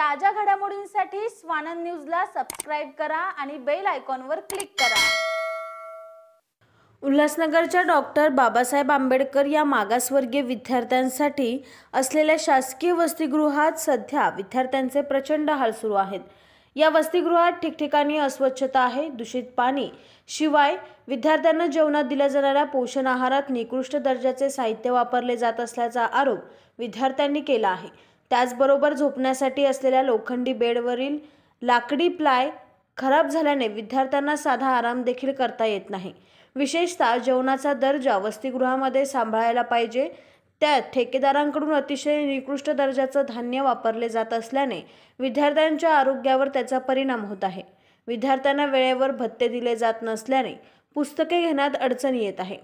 ताज्या घडामोडींसाठी स्वानंद न्यूजला सबस्क्राईब करा आणि बेल आयकॉनवर क्लिक करा उल्हासनगरच्या डॉक्टर बाबासाहेब आंबेडकर या मागासवर्गीय विद्यार्थ्यांसाठी असलेल्या शासकीय वसतिगृहात सध्या विद्यार्थ्यांचे प्रचंड हाल सुरू आहेत या वसतिगृहात ठिकठिकाणी अस्वच्छता आहे दूषित पाणी शिवाय विद्यार्थ्यांना जेवणात दिल्या जाणाऱ्या पोषण आहारात निकृष्ट दर्जाचे साहित्य वापरले जात असल्याचा आरोप विद्यार्थ्यांनी केला आहे त्याचबरोबर झोपण्यासाठी असलेल्या लोखंडी बेडवरील लाकडी प्लाय खराब झाल्याने विद्यार्थ्यांना साधा आराम देखील करता येत नाही विशेषतः जेवणाचा दर्जा वसतिगृहामध्ये सांभाळायला पाहिजे त्यात ठेकेदारांकडून अतिशय निकृष्ट दर्जाचं धान्य वापरले जात असल्याने विद्यार्थ्यांच्या आरोग्यावर त्याचा परिणाम होत आहे विद्यार्थ्यांना वेळेवर भत्ते दिले जात नसल्याने पुस्तके घेण्यात अडचण येत आहे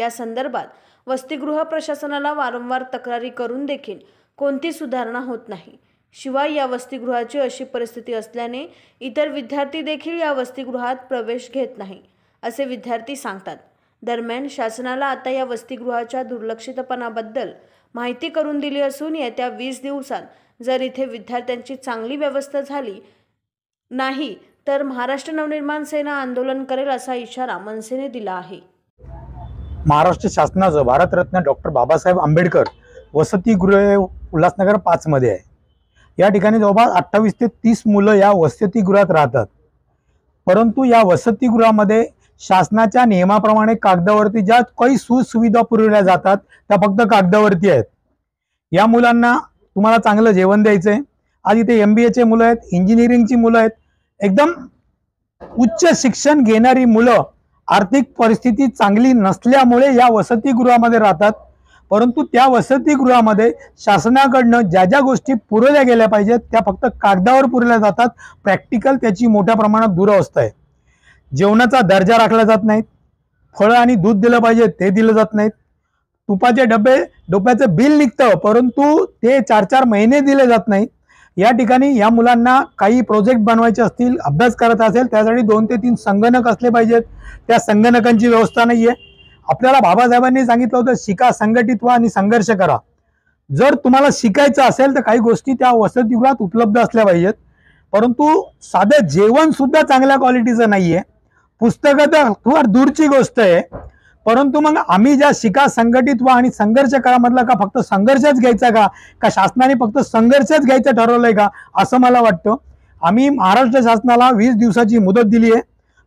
या संदर्भात वसतिगृह प्रशासनाला वारंवार तक्रारी करून देखील कोणती सुधारणा होत नाही शिवाय या वसतिगृहाची अशी परिस्थिती असल्याने इतर विद्यार्थी देखील या वसतिगृहात प्रवेश घेत नाही असे विद्यार्थी सांगतात दरम्यान शासनाला आता या वसतिगृहाच्या दुर्लक्षितपणाबद्दल माहिती करून दिली असून येत्या वीस दिवसात जर इथे विद्यार्थ्यांची चांगली व्यवस्था झाली नाही तर महाराष्ट्र नवनिर्माण सेना आंदोलन करेल असा इशारा मनसेने दिला आहे महाराष्ट्र शासनाचं भारतरत्न डॉक्टर बाबासाहेब आंबेडकर वसतिगृहे उल्हासनगर पाचमध्ये आहे या ठिकाणी जवळपास अठ्ठावीस ते तीस मुलं या वसतिगृहात राहतात परंतु या वसतिगृहामध्ये शासनाच्या नियमाप्रमाणे कागदावरती ज्या काही सुसुविधा पुरवल्या जातात त्या फक्त कागदावरती आहेत या मुलांना तुम्हाला चांगलं जेवण द्यायचं आहे आज इथे एम बी एचे मुलं आहेत इंजिनिअरिंगची मुलं आहेत एकदम उच्च शिक्षण घेणारी मुलं आर्थिक परिस्थिती चांगली नसल्यामुळे या वसतिगृहामध्ये राहतात परंतु त्या वसतिगृहामध्ये शासनाकडनं ज्या ज्या गोष्टी पुरवल्या गेल्या पाहिजेत त्या फक्त कागदावर पुरवल्या जातात प्रॅक्टिकल त्याची मोठ्या प्रमाणात दुरावस्था आहे जेवणाचा दर्जा राखला जात नाहीत फळं आणि दूध दिलं पाहिजे ते दिलं जात नाहीत तुपाचे डबे डोप्याचं बिल निघतं परंतु ते चार चार महिने दिले जात नाहीत या ठिकाणी या मुलांना काही प्रोजेक्ट बनवायचे असतील अभ्यास करत असेल त्यासाठी दोन ते तीन संगणक असले पाहिजेत त्या संगणकांची व्यवस्था नाही आहे आपल्याला बाबासाहेबांनी सांगितलं होतं शिका संघटित व्हा आणि संघर्ष करा जर तुम्हाला शिकायचं असेल तर काही गोष्टी त्या वसतिगृहात उपलब्ध असल्या पाहिजेत परंतु साधं जेवण सुद्धा चांगल्या क्वालिटीचं नाही आहे पुस्तकं तर फार दूरची गोष्ट आहे परंतु मग आम्ही ज्या शिका संघटित व्हा आणि संघर्ष करा म्हटलं का फक्त संघर्षच घ्यायचा का का शासनाने फक्त संघर्षच घ्यायचं ठरवलंय का असं मला वाटतं आम्ही महाराष्ट्र शासनाला वीस दिवसाची मुदत दिली आहे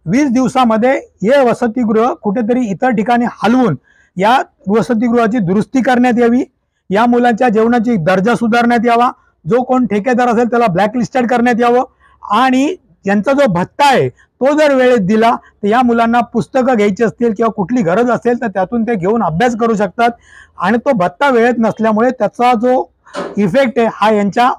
वीस दिवसामध्ये हे वसतिगृह कुठेतरी इतर ठिकाणी हलवून या वसतिगृहाची दुरुस्ती करण्यात यावी या मुलांच्या जेवणाची दर्जा सुधारण्यात यावा जो कोण ठेकेदार असेल त्याला ब्लॅकलिस्टेड करण्यात यावं आणि यांचा जो भत्ता आहे तो जर वेळेत दिला तर या मुलांना पुस्तकं घ्यायची असतील किंवा कुठली गरज असेल तर त्यातून ते घेऊन अभ्यास करू शकतात आणि तो भत्ता वेळेत नसल्यामुळे त्याचा जो इफेक्ट आहे हा यांच्या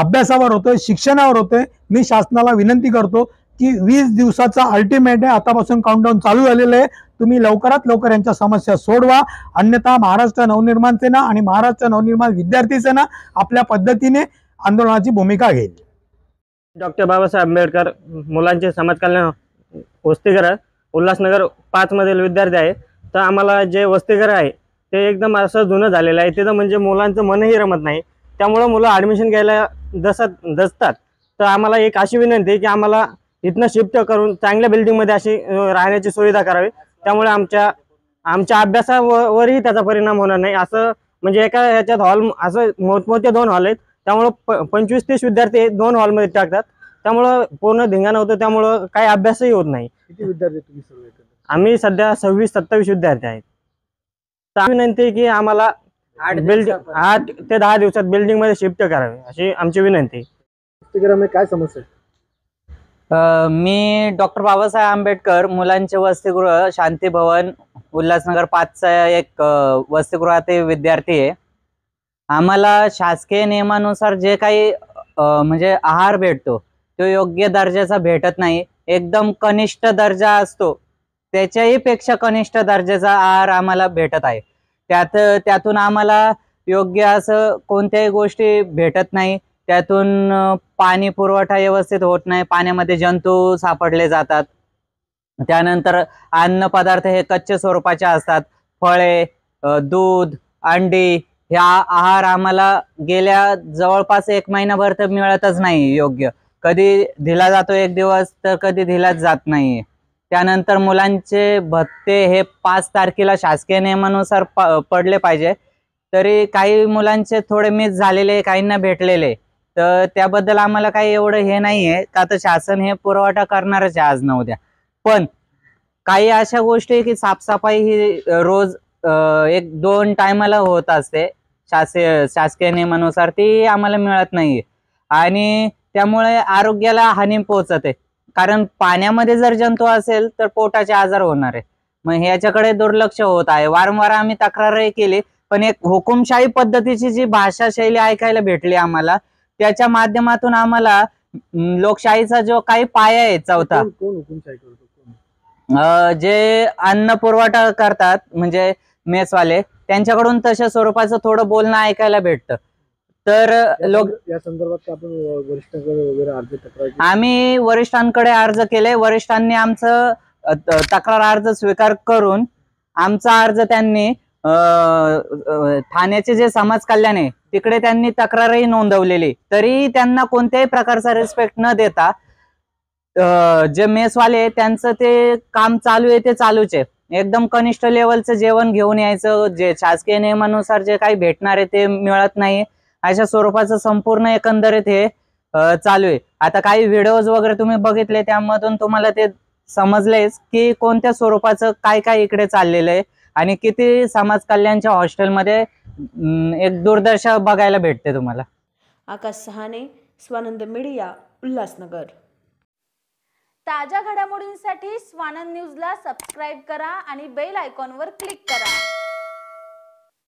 अभ्यासावर होतोय शिक्षणावर होतोय मी शासनाला विनंती करतो की वीस दिवसाचा अल्टिमेट आहे आतापासून काउंटडाऊन चालू झालेलं आहे तुम्ही लवकरात लवकर यांच्या समस्या सोडवा अन्यथा महाराष्ट्र नवनिर्माण सेना आणि महाराष्ट्र नवनिर्माण विद्यार्थी सेना आपल्या पद्धतीने आंदोलनाची भूमिका घेईल डॉक्टर बाबासाहेब आंबेडकर मुलांचे समाजकल्याण वस्तीघर उल्हासनगर मधील विद्यार्थी आहे तर आम्हाला जे वस्तीघर आहे ते एकदम असं जुनं झालेलं आहे तिथं म्हणजे मुलांचं मनही रमत नाही त्यामुळं मुलं ॲडमिशन घ्यायला दसत दसतात तर आम्हाला एक अशी विनंती आहे की आम्हाला इथनं शिफ्ट करून चांगल्या बिल्डिंगमध्ये अशी राहण्याची सुविधा करावी त्यामुळे आमच्या आमच्या अभ्यासावरही त्याचा परिणाम होणार नाही असं म्हणजे एका ह्याच्यात हॉल असं मोठमोठे दोन हॉल आहेत त्यामुळं पंचवीस तीस विद्यार्थी दोन हॉलमध्ये टाकतात त्यामुळं पूर्ण धिंगाण होतं त्यामुळं काही अभ्यासही होत नाही किती विद्यार्थी तुम्ही आम्ही सध्या सव्वीस सत्तावीस विद्यार्थी आहेत तर विनंती की आम्हाला आठ बिल्डिंग आठ ते दहा दिवसात बिल्डिंगमध्ये शिफ्ट करावे अशी आमची विनंती काय समस्या मी डॉक्टर बाबासाहेब आंबेडकर मुलांचे वसतिगृह शांती भवन उल्हासनगर पाचचा एक वसतिगृहातील विद्यार्थी आहे आम्हाला शासकीय नियमानुसार जे काही म्हणजे आहार भेटतो तो योग्य दर्जाचा भेटत नाही एकदम कनिष्ठ दर्जा असतो त्याच्याही पेक्षा कनिष्ठ दर्जाचा आहार आम्हाला भेटत आहे त्यात त्यातून आम्हाला योग्य असं कोणत्याही गोष्टी भेटत नाही त्यातून पाणी पुरवठा व्यवस्थित होत नाही पाण्यामध्ये जंतू सापडले जातात त्यानंतर अन्न पदार्थ हे कच्चे स्वरूपाचे असतात फळे दूध अंडी ह्या आहार आम्हाला गेल्या जवळपास एक महिनाभर तर मिळतच नाही योग्य कधी दिला जातो एक दिवस तर कधी दिलाच जात नाही त्यानंतर मुलांचे भत्ते हे पाच तारखेला शासकीय नियमानुसार पडले पाहिजे तरी काही मुलांचे थोडे मिस झालेले काहींना भेटलेले तर त्याबद्दल आम्हाला काही एवढं हे नाहीये का तर शासन हे पुरवठा करणारच आहे आज न पण काही अशा गोष्टी की साफसफाई ही रोज एक दोन टायमाला होत असते शासकीय शासकीय नियमानुसार ती आम्हाला मिळत नाहीये आणि त्यामुळे आरोग्याला हानी पोहोचते कारण पाण्यामध्ये जर जंतू असेल तर पोटाचे आजार होणार आहे मग ह्याच्याकडे दुर्लक्ष होत आहे वारंवार आम्ही तक्रारही केली पण एक हुकुमशाही पद्धतीची जी भाषा शैली ऐकायला भेटली आम्हाला त्याच्या माध्यमातून आम्हाला लोकशाहीचा जो काही पाया आहे चौथा जे अन्न पुरवठा करतात म्हणजे मेसवाले त्यांच्याकडून तशा स्वरूपाचं थोडं बोलणं ऐकायला भेटतं तर लोक या संदर्भात आपण वरिष्ठांकडे वगैरे अर्ज तक्रार आम्ही वरिष्ठांकडे अर्ज केले वरिष्ठांनी आमचं तक्रार अर्ज स्वीकार करून आमचा अर्ज त्यांनी ठाण्याचे जे समाज कल्याण आहे तिकडे त्यांनी तक्रारही नोंदवलेली तरी त्यांना कोणत्याही प्रकारचा रिस्पेक्ट न देता जे मेसवाले त्यांचं ते काम चालू आहे ते चालूच आहे एकदम कनिष्ठ लेवलचं जेवण घेऊन यायचं जे शासकीय नियमानुसार जे काही भेटणार आहे ते मिळत नाही अशा स्वरूपाचं संपूर्ण एकंदरीत हे चालू आहे आता काही व्हिडिओज वगैरे तुम्ही बघितले त्यामधून तुम्हाला ते समजलेच की कोणत्या स्वरूपाचं काय काय इकडे चाललेलं आहे आणि किती समाज कल्याणच्या हॉस्टेलमध्ये एक दूरदर्शा बघायला भेटते तुम्हाला आकाश सहाने स्वानंद मीडिया उल्हासनगर ताज्या घडामोडींसाठी स्वानंद ला सबस्क्राईब करा आणि बेल वर क्लिक करा